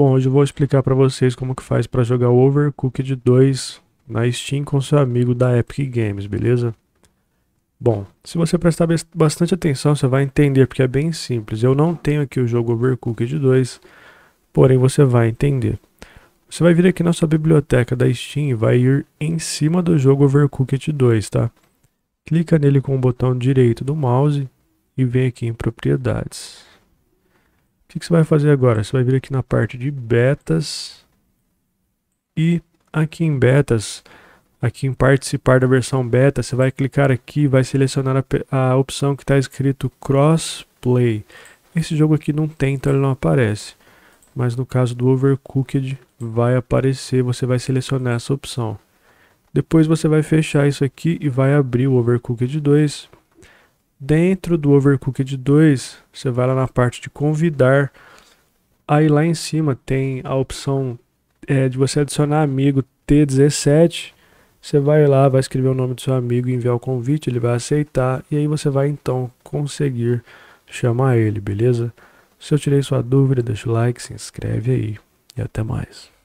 Bom, hoje eu vou explicar para vocês como que faz para jogar Overcooked 2 na Steam com seu amigo da Epic Games, beleza? Bom, se você prestar bastante atenção, você vai entender porque é bem simples. Eu não tenho aqui o jogo Overcooked 2, porém você vai entender. Você vai vir aqui na sua biblioteca da Steam e vai ir em cima do jogo Overcooked 2, tá? Clica nele com o botão direito do mouse e vem aqui em propriedades. O que, que você vai fazer agora? Você vai vir aqui na parte de betas e aqui em betas, aqui em participar da versão beta, você vai clicar aqui vai selecionar a, a opção que está escrito crossplay. Esse jogo aqui não tem, então ele não aparece. Mas no caso do Overcooked vai aparecer, você vai selecionar essa opção. Depois você vai fechar isso aqui e vai abrir o Overcooked 2 Dentro do Overcooked 2, você vai lá na parte de convidar. Aí lá em cima tem a opção é, de você adicionar amigo T17. Você vai lá, vai escrever o nome do seu amigo, enviar o convite, ele vai aceitar. E aí você vai então conseguir chamar ele, beleza? Se eu tirei sua dúvida, deixa o like, se inscreve aí e até mais.